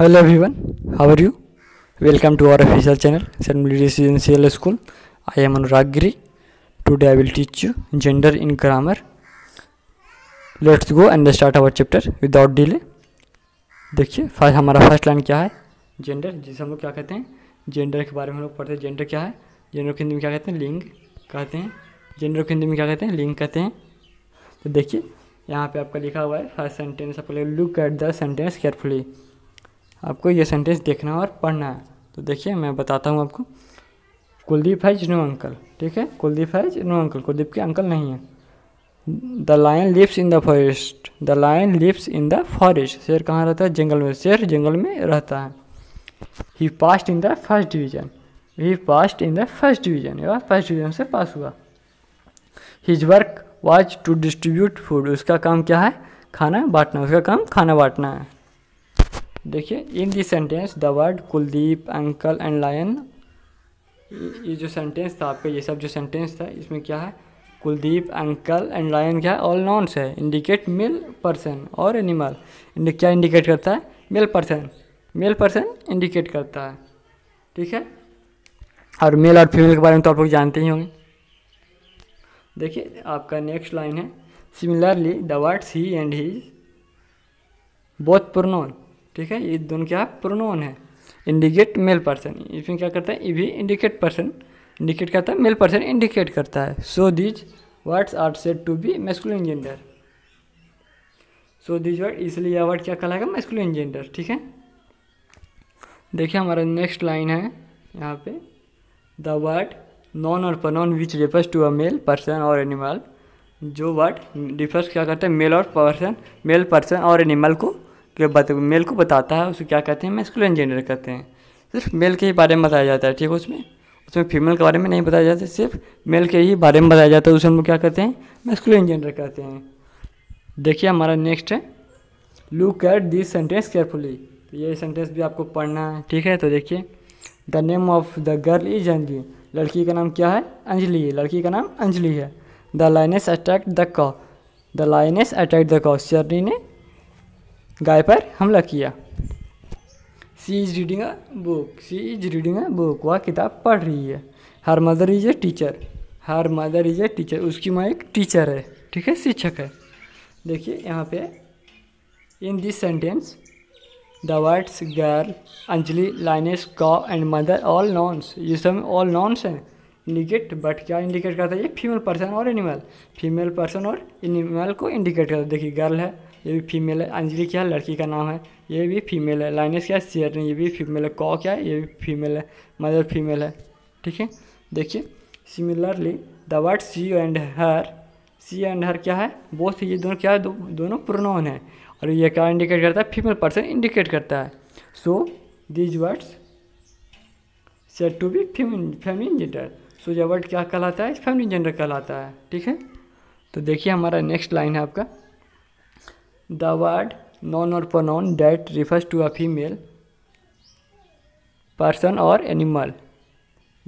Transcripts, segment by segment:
Hello everyone how are you welcome to our official channel सेंटिडेंसियल school I am Anurag Giri today I will teach you gender in grammar let's go and start our chapter without delay देखिए first हमारा first line क्या है gender जिसे हम लोग क्या कहते हैं जेंडर के बारे में हम लोग पढ़ते हैं जेंडर क्या है जेंडर को हिंदी में क्या कहते हैं लिंग कहते हैं जेंडर को हिंदी में क्या कहते हैं लिंग कहते हैं तो देखिए यहाँ पे आपका लिखा हुआ है फर्स्ट सेंटेंस आपको look at the sentence carefully आपको ये सेंटेंस देखना है और पढ़ना है तो देखिए मैं बताता हूँ आपको कुलदीप हैज नो अंकल ठीक है Kuldeep has no uncle Kuldeep के अंकल नहीं है the lion lives in the forest the lion lives in the forest शेर कहाँ रहता है जंगल में शेर जंगल में रहता है he passed in the first division he passed in the first division या फर्स्ट डिवीजन से पास हुआ his work was to distribute food उसका काम क्या है खाना बांटना उसका काम खाना बांटना है देखिए in the sentence the word Kuldeep uncle and lion ये जो सेंटेंस था आपका ये सब जो सेंटेंस था इसमें क्या है कुलदीप अंकल एंड लायन क्या है ऑल नॉन्स है इंडिकेट मेल पर्सन और एनिमल क्या इंडिकेट करता है male person male person indicate करता है ठीक है और मेल और फीमेल के बारे में तो आप लोग जानते ही होंगे देखिए आपका नेक्स्ट लाइन है similarly the words he and his both pronoun ठीक है ये दोनों क्या प्रोनाउन है इंडिकेट मेल पर्सन इसमें क्या करता है ये भी इंडिकेट पर्सन इंडिकेट करता है मेल पर्सन इंडिकेट करता है so these words are said to be masculine gender so these word इसलिए यह वर्ड क्या कहलाएगा मेस्कुलिन जेंडर ठीक है देखिए हमारा नेक्स्ट लाइन है यहाँ पे द वर्ड नॉन और pronoun which refers to a male person और एनिमल जो वर्ड रिफर्स क्या करते हैं मेल और पर्सन मेल पर्सन और एनिमल को के बत मेल को बताता है उसको क्या कहते हैं मेस्कुलिन जेंडर कहते हैं सिर्फ मेल के ही बारे में बताया जाता है ठीक है उसमें उसमें फीमेल के बारे में नहीं बताया जाता सिर्फ मेल के ही बारे में बताया जाता है उसे हम क्या कहते हैं मेस्कुलिन जेंडर कहते हैं देखिए हमारा नेक्स्ट है look at this sentence carefully तो ये सेंटेंस भी आपको पढ़ना है ठीक है तो देखिए the name of the girl is Anjali लड़की का नाम क्या है अंजलि है लड़की का नाम अंजलि है the lioness attacked the cow the lioness attacked the cow शर्नी ने गाय पर हमला किया she is reading a book she is reading a book वह किताब पढ़ रही है her mother is a teacher her mother is a teacher उसकी माँ एक टीचर है ठीक है शिक्षक है देखिए यहाँ पे in this sentence the words girl Anjali lioness cow and mother all नॉन्स ये सब ऑल नॉन्स हैं इंडिकेट बट क्या इंडिकेट करता है ये फीमेल पर्सन और एनिमल फीमेल पर्सन और एनिमल को इंडिकेट करता है देखिए गर्ल है ये भी फीमेल है अंजलि क्या है लड़की का नाम है ये भी फीमेल है लाइनेस क्या है शेरनी ये भी फीमेल है कॉ क्या है ये भी फीमेल है मदर फीमेल है ठीक है देखिए similarly the word she and her she and her क्या है बोथ ये दोनों क्या है दो, दोनों प्रोनाउन है और ये क्या इंडिकेट करता है फीमेल पर्सन इंडिकेट करता है so these words said to be feminine gender so यह वर्ड क्या कहलाता है फेमिन जेंडर कहलाता है ठीक है तो देखिए हमारा नेक्स्ट लाइन है आपका the word noun or pronoun that refers to a female person और एनिमल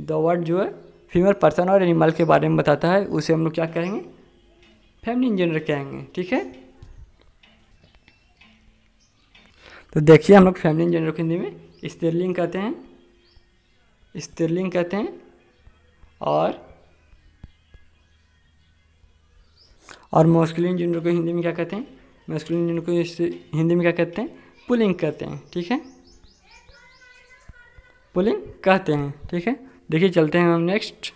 द वर्ड जो है फीमेल पर्सन और एनिमल के बारे में बताता है उसे हम लोग क्या कहेंगे फैमिली इंजीनियर कहेंगे ठीक है तो देखिए हम लोग फैमिली इंजीनियर को हिंदी में स्त्रीलिंग कहते हैं स्त्रीलिंग कहते हैं और और मोस्किल इंजीनियर को हिंदी में क्या कहते हैं मैस्कुलिन को इस हिंदी में क्या कहते हैं पुलिंग कहते हैं ठीक है पुलिंग कहते हैं ठीक है देखिए चलते हैं हम नेक्स्ट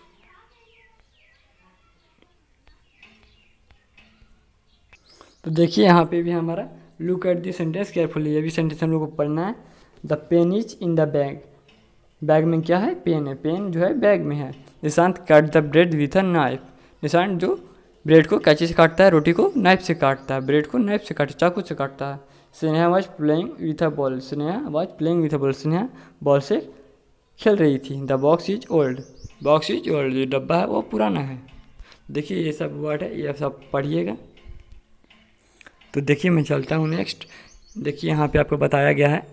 तो देखिए यहाँ पे भी हमारा look at the sentence carefully ये भी सेंटेंस हम लोग को पढ़ना है the pen is in the bag bag में क्या है पेन है पेन जो है बैग में है Nishant cut the bread with a knife Nishant जो ब्रेड को कैची से काटता है रोटी को नाइफ से काटता है ब्रेड को नाइफ से काटता है चाकू से काटता है Sneha was playing with a ball Sneha was playing with a ball Sneha ball से खेल रही थी the box is old box is old जो डब्बा है वो पुराना है देखिए ये सब वर्ड है ये सब पढ़िएगा तो देखिए मैं चलता हूँ नेक्स्ट देखिए यहाँ पे आपको बताया गया है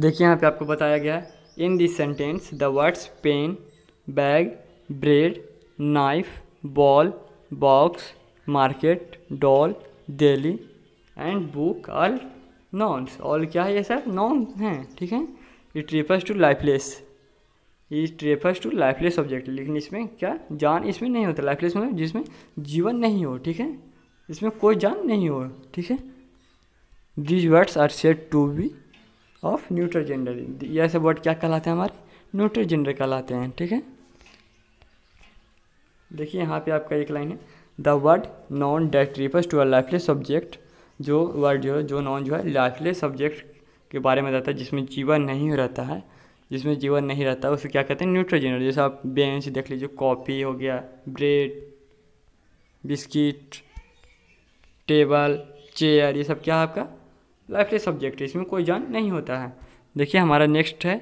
देखिए यहाँ पे आपको बताया गया है in this sentence the words pen bag bread knife ball box, market, doll, daily and book are nouns. All क्या है ये सर नॉन हैं ठीक है it refers to lifeless it refers to lifeless object लेकिन इसमें क्या जान इसमें नहीं होता लाइफलेस मतलब जिसमें जीवन नहीं हो ठीक है इसमें कोई जान नहीं हो ठीक है these words are said to be of neutral gender ये सब वर्ड क्या कहलाते हैं हमारे न्यूट्रल जेंडर कहलाते हैं ठीक है देखिए यहाँ पे आपका एक लाइन है the word noun direct refers to a lifeless subject जो वर्ड जो है जो नॉन जो है लाइफलेस सब्जेक्ट के बारे में बताता है जिसमें जीवन नहीं रहता है जिसमें जीवन नहीं रहता है उसे क्या कहते हैं न्यूट्रोजन जैसे आप बेंच देख लीजिए कॉफ़ी हो गया ब्रेड बिस्किट टेबल चेयर ये सब क्या है आपका लाइफलेस सब्जेक्ट है इसमें कोई जान नहीं होता है देखिए हमारा नेक्स्ट है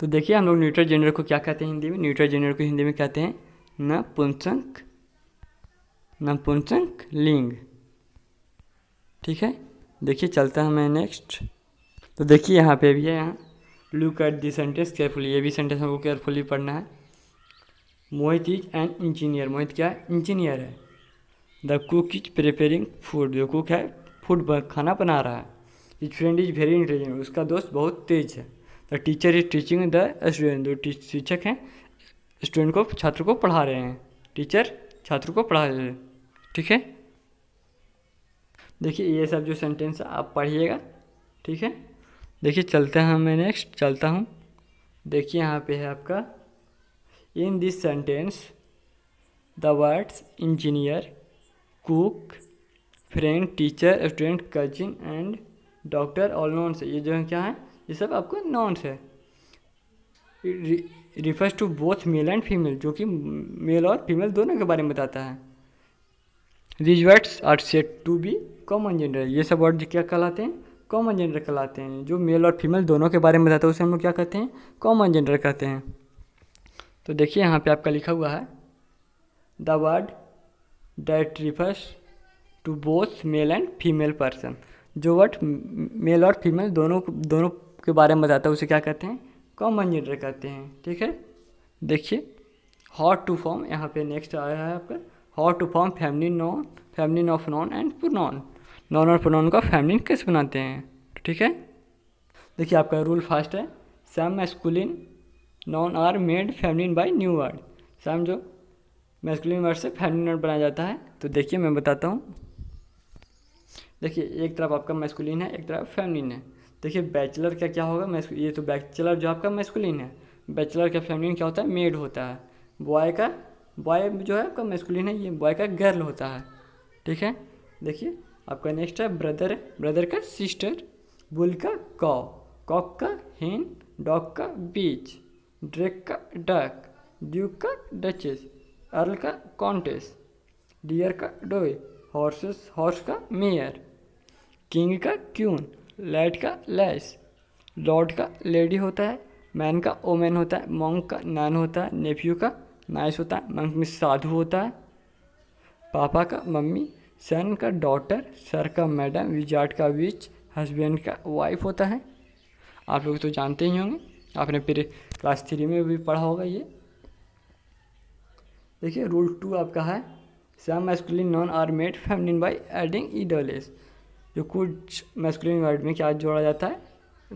तो देखिए हम लोग न्यूट्रल जेंडर को क्या कहते हैं हिंदी में न्यूट्रल जेंडर को हिंदी में कहते हैं नपुंसक नपुंसक लिंग ठीक है देखिए चलता हूँ मैं नेक्स्ट तो देखिए यहाँ पे भी है यहाँ look at the sentence carefully ये भी सेंटेंस हमको केयरफुली पढ़ना है Mohit is an engineer Mohit क्या है इंजीनियर है the cook is preparing food जो कुक है फूड खाना बना रहा है his friend is very intelligent उसका दोस्त बहुत तेज है the teacher is teaching the student जो शिक्षक हैं स्टूडेंट को छात्र को पढ़ा रहे हैं टीचर छात्र को पढ़ा रहे हैं ठीक है देखिए ये सब जो सेंटेंस आप पढ़िएगा ठीक है देखिए चलते हैं मैं नेक्स्ट चलता हूँ देखिए यहाँ पे है आपका in this sentence the words engineer cook friend teacher student cousin and doctor all known as ये जो है क्या है ये सब आपको नॉन्स है refers to both male and female जो कि मेल और फीमेल दोनों के बारे में बताता है रिजवर्ट्स are said to be common gender ये सब वर्ड क्या कहलाते हैं कॉमन जेंडर कहलाते हैं जो मेल और फीमेल दोनों के बारे में बताता है उसे हम लोग क्या कहते हैं कॉमन जेंडर कहते हैं तो देखिए यहाँ पे आपका लिखा हुआ है the word that refers to both male and female person जो वर्ड मेल और फीमेल दोनों दोनों के बारे में बताता है उसे क्या कहते हैं कॉमन जनरेटर कहते हैं ठीक है देखिए हॉट टू फॉर्म यहाँ पे नेक्स्ट आया है आपका how to form feminine noun feminine of noun and pronoun और पुरनॉन का फैमिली कैसे बनाते हैं ठीक है देखिए आपका रूल फास्ट है some masculine noun are made feminine by new word सैम जो मैस्कुलिन वर्ड से फैमिली नॉन बनाया जाता है तो देखिए मैं बताता हूँ देखिए एक तरफ आपका मैस्कुलिन है एक तरफ फैमिली है देखिए बैचलर का क्या होगा मैं ये तो बैचलर जो आपका मैस्कुलिन है बैचलर का फेमिनिन क्या होता है मेड होता है बॉय का बॉय जो है आपका मैस्कुलिन है ये बॉय का गर्ल होता है ठीक है देखिए आपका नेक्स्ट है ब्रदर ब्रदर का सिस्टर बुल का कॉ कॉक का हेन डॉग का बीच ड्रेक का डक ड्यूक का डचेस अर्ल का कॉन्टेस डियर का डोई हॉर्सेस हॉर्स का मेयर किंग का क्यून लैट का लैस लॉर्ड का लेडी होता है मैन का ओमेन होता है मॉन्ग का नैन होता है नेफ्यू का नाइस होता है मंक में साधु होता है पापा का मम्मी सन का डॉटर सर का मैडम विजार्ड का विच हस्बैंड का वाइफ होता है आप लोग तो जानते ही होंगे आपने फिर क्लास थ्री में भी पढ़ा होगा ये देखिए रूल टू आपका है some masculine noun are made feminine by adding e s जो कुछ मैस्कुलिन वर्ड में क्या जोड़ा जाता है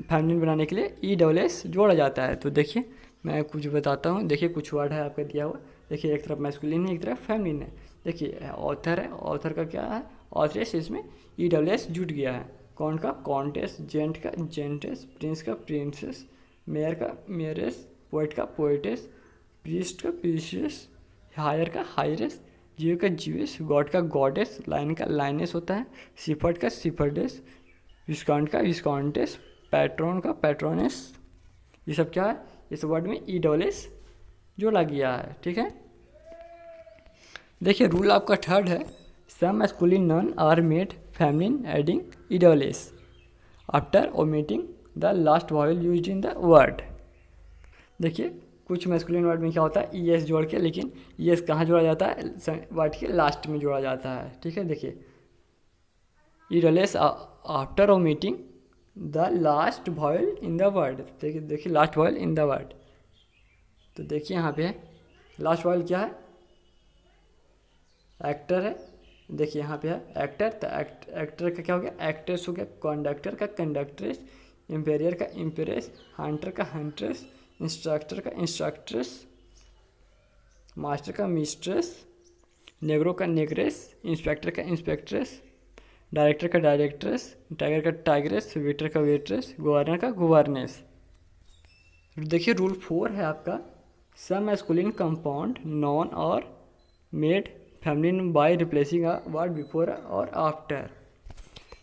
फैमिलिन बनाने के लिए ई डबल एस जोड़ा जाता है तो देखिए मैं कुछ बताता हूँ देखिए कुछ वर्ड है आपका दिया हुआ देखिए एक तरफ मैस्कुलिन है एक तरफ फैमिलिन है देखिए ऑथर है ऑथर का क्या है ऑथरेस इसमें ई डब्ल्यू एस जुट गया है कौन का कॉन्टेस जेंट का जेंटेस प्रिंस का प्रिंसेस मेयर का मेयरस पोइट का पोइटेस प्रिस्ट का प्रीशियस हायर का हायरेस जियो का जीवेस गॉड का गॉडेस लाइन का लाइनेस होता है सिफर्ट का सिफर्डेस विस्कॉन्ट का विस्कॉन्टेस पैट्रॉन का पैट्रोनेस ये सब क्या है इस वर्ड में ई डबल एस जोड़ा गया है ठीक है देखिए रूल आपका थर्ड है some masculine noun are made feminine adding e double s after omitting the last vowel use in the word देखिए कुछ मैस्कुलिन वर्ड में क्या होता है ई एस जोड़ के लेकिन ई एस कहाँ जोड़ा जाता है वर्ड के लास्ट में जोड़ा जाता है ठीक है देखिए ई रलेस after omitting the last vowel in the word देखिए देखिए last vowel in the word तो देखिए यहाँ पे लास्ट वॉयल क्या है एक्टर है देखिए यहाँ पे है एक्टर तो एक्ट एक्टर का क्या हो गया एक्ट्रेस हो गया कंडक्टर का कंडक्ट्रेस इम्पेरियर का इम्पेरियस हंटर का हंट्रेस इंस्ट्रक्टर का इंस्ट्रक्ट्रेस मास्टर का मिस्ट्रेस नेग्रो का नेग्रेस इंस्पेक्टर का इंस्पेक्ट्रेस डायरेक्टर का डायरेक्ट्रेस टाइगर का टाइग्रेस वेटर का वेट्रेस गवर्नर का गवर्नेस देखिए रूल फोर है आपका some masculine compound noun are made feminine by replacing word before or after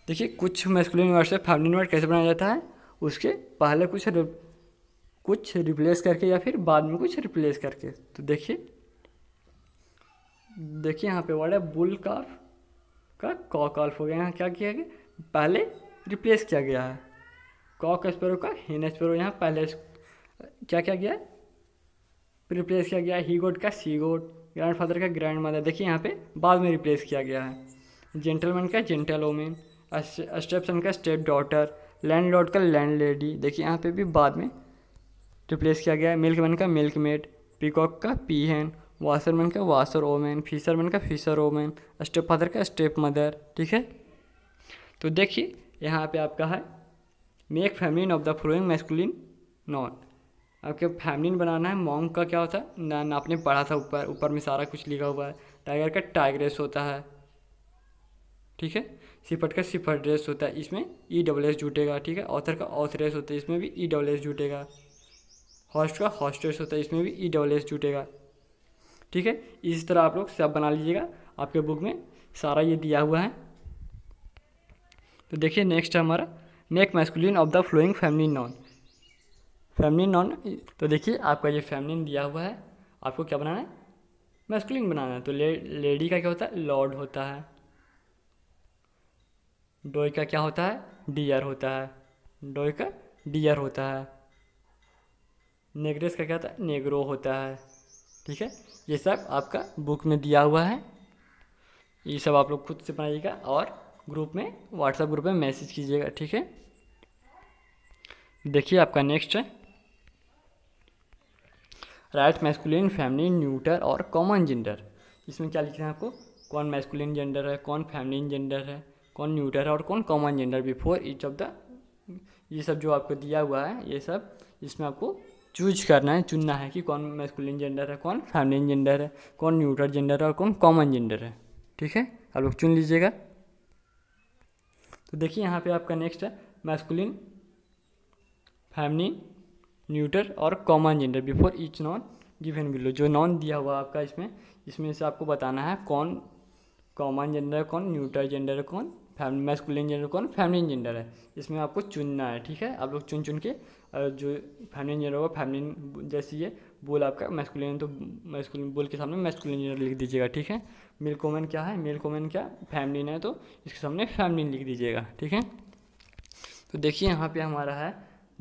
देखिए कुछ मैस्कुलिन वर्ड से फैमिली वर्ड कैसे बनाया जाता है उसके पहले कुछ कुछ रिप्लेस करके या फिर बाद में कुछ रिप्लेस करके तो देखिए देखिए यहाँ पे वर्ड है बुल काफ का कॉक ऑल्फ हो गया यहाँ क्या किया गया पहले रिप्लेस किया गया है कॉक स्पेरो का हिन स्पेरो यहाँ पहले क्या क्या गया रिप्लेस किया गया ही गोड का सी गोड ग्रैंड फादर का ग्रैंड मदर देखिए यहाँ पे बाद में रिप्लेस किया गया है जेंटलमैन का जेंटल वोमेन स्टेपसन का स्टेप डॉटर लैंड लॉर्ड का लैंड लेडी देखिए यहाँ पे भी बाद में रिप्लेस किया गया है मिल्क मैन का मिल्क मेड पीकॉक का पी हैन वाशरमैन का वाशर ओमैन फिशरमैन का फिशर ओमैन स्टेप फादर का स्टेप मदर ठीक है तो देखिए यहाँ पे आपका है make family of the following masculine noun आपके फैमिली बनाना है मॉन्ग का क्या होता है नन आपने पढ़ा था ऊपर ऊपर में सारा कुछ लिखा हुआ है टाइगर का टाइग्रेस होता है ठीक है सिपट का सिपट ड्रेस होता है इसमें ई डब्ल एस जुटेगा ठीक है ऑथर का ऑथरेस होता है इसमें भी ई डब्ल एस जुटेगा हॉस्ट का हॉस्टर्स होता है इसमें भी ई डबल एस जुटेगा ठीक है इसी तरह आप लोग सब बना लीजिएगा आपके बुक में सारा ये दिया हुआ है तो देखिए नेक्स्ट है हमारा make masculine of the following feminine noun feminine noun तो देखिए आपका ये फैमिली दिया हुआ है आपको क्या बनाना है मैस्कुलिन बनाना है तो ले, लेडी का क्या होता है लॉर्ड होता है डोई का क्या होता है डियर होता है डोई का डियर होता है नेग्रेस का क्या होता है नेग्रो होता है ठीक है ये सब आपका बुक में दिया हुआ है ये सब आप लोग खुद से बनाइएगा और ग्रुप में व्हाट्सएप ग्रुप में मैसेज कीजिएगा ठीक है देखिए आपका नेक्स्ट है write masculine feminine neuter or common gender इसमें क्या लिखना है आपको कौन मैस्कुलिन जेंडर है कौन फैमिली जेंडर है कौन न्यूटर है और कौन common gender before each of the ये सब जो आपको दिया हुआ है ये सब इसमें आपको चूज करना है चुनना है कि कौन मैस्कुलिन जेंडर है कौन फैमिलिन जेंडर है कौन न्यूट्रल जेंडर है और कौन कॉमन जेंडर है ठीक है आप लोग चुन लीजिएगा तो देखिए यहाँ पे आपका नेक्स्ट है masculine feminine neuter or common gender before each noun given below जो नॉन दिया हुआ आपका इसमें इसमें से आपको बताना है कौन कॉमन जेंडर कौन न्यूटर जेंडर कौन फैमिली मैस्कुलिन जेंडर कौन फैमिली जेंडर है इसमें आपको चुनना है ठीक है आप लोग चुन चुन के जो फैमिली जेंडर होगा फैमिली जैसी ये बोल आपका मैस्कुलिन तो मैस्कुलिन बोल के सामने मैस्कुलिन जेंडर लिख दीजिएगा ठीक है मेल कॉमन क्या है मेल कॉमन क्या फैमिली है तो इसके सामने फैमिली लिख दीजिएगा ठीक है तो देखिए यहाँ पर हमारा है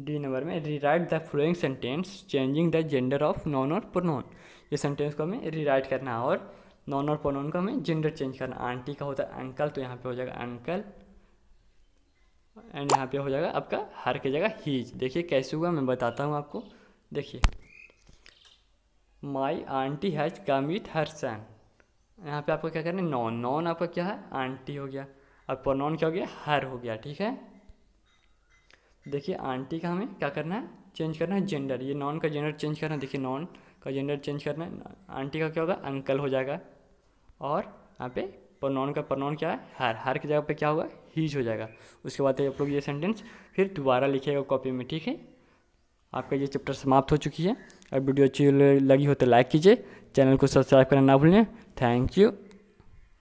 डी नंबर में rewrite the following sentence changing the gender of noun और प्रोनॉन ये सेंटेंस को हमें रीराइट करना है और नॉन और प्रोनाउन का हमें जेंडर चेंज करना आंटी का होता है अंकल तो यहाँ पे हो जाएगा अंकल एंड यहाँ पे हो जाएगा आपका हर की जगह हीज देखिए कैसे हुआ मैं बताता हूँ आपको देखिए my aunty has come with her son यहाँ पे आपको क्या करना है नॉन नॉन आपका क्या है आंटी हो गया और प्रोनाउन क्या हो गया हर हो गया ठीक है देखिए आंटी का हमें क्या करना है चेंज करना है जेंडर ये नॉन का जेंडर चेंज करना है देखिए नॉन का जेंडर चेंज करना है आंटी का क्या होगा अंकल हो जाएगा और यहाँ पे प्रनाउन का प्रनाउन क्या है हर हर की जगह पे क्या होगा हीज हो जाएगा उसके बाद आप लोग ये सेंटेंस फिर दोबारा लिखिएगा कॉपी में ठीक है आपका ये चैप्टर समाप्त हो चुकी है अगर वीडियो अच्छी लगी हो तो लाइक कीजिए चैनल को सब्सक्राइब करना ना भूलें थैंक यू